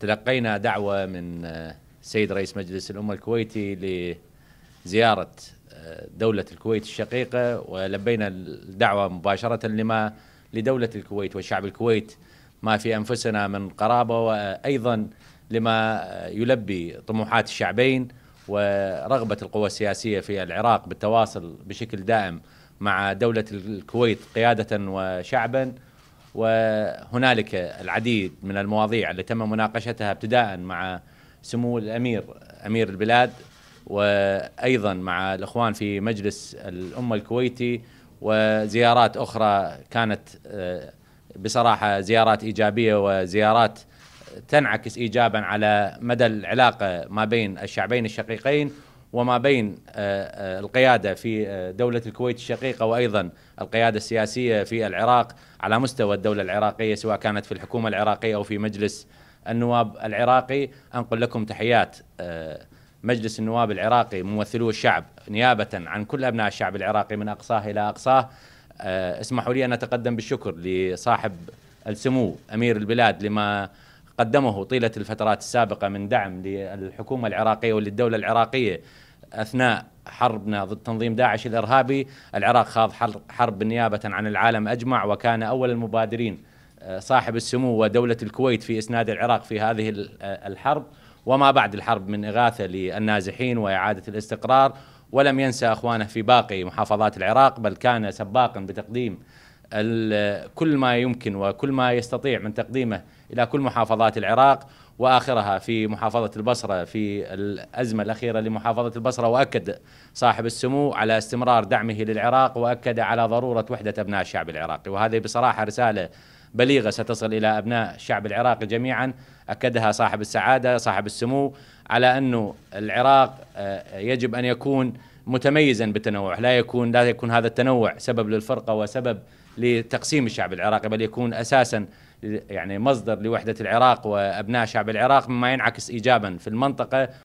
تلقينا دعوة من آه، سيد رئيس مجلس الأمة الكويتي لزيارة آه، دولة الكويت الشقيقة ولبينا الدعوة مباشرة لما لدولة الكويت وشعب الكويت ما في أنفسنا من قرابة وأيضا لما آه، يلبي طموحات الشعبين ورغبة القوى السياسية في العراق بالتواصل بشكل دائم مع دولة الكويت قيادة وشعبا وهنالك العديد من المواضيع التي تم مناقشتها ابتداء مع سمو الامير امير البلاد وايضا مع الاخوان في مجلس الامه الكويتي وزيارات اخرى كانت آه، بصراحه زيارات ايجابيه وزيارات تنعكس ايجابا على مدى العلاقه ما بين الشعبين الشقيقين وما بين آه، آه، القياده في آه، دوله الكويت الشقيقه وايضا القياده السياسيه في العراق على مستوى الدوله العراقيه سواء كانت في الحكومه العراقيه او في مجلس النواب العراقي انقل لكم تحيات مجلس النواب العراقي ممثلو الشعب نيابه عن كل ابناء الشعب العراقي من اقصاه الى اقصاه اسمحوا لي ان اتقدم بالشكر لصاحب السمو امير البلاد لما قدمه طيله الفترات السابقه من دعم للحكومه العراقيه وللدوله العراقيه اثناء حربنا ضد تنظيم داعش الارهابي، العراق خاض حرب نيابه عن العالم اجمع وكان اول المبادرين آه، صاحب السمو ودوله الكويت في اسناد العراق في هذه آه، الحرب وما بعد الحرب من اغاثه للنازحين واعاده الاستقرار ولم ينسى اخوانه في باقي محافظات العراق بل كان سباقا بتقديم كل ما يمكن وكل ما يستطيع من تقديمه الى كل محافظات العراق واخرها في محافظه البصره في الازمه الاخيره لمحافظه البصره واكد صاحب السمو على استمرار دعمه للعراق واكد على ضروره وحده ابناء الشعب العراقي وهذه بصراحه رساله بليغه ستصل الى ابناء الشعب العراقي جميعا اكدها صاحب السعاده صاحب السمو على انه العراق آه، يجب ان يكون متميزا بالتنوع لا يكون لا يكون هذا التنوع سبب للفرقه وسبب لتقسيم الشعب العراقي بل يكون اساسا يعني مصدر لوحده العراق وابناء شعب العراق مما ينعكس ايجابا في المنطقه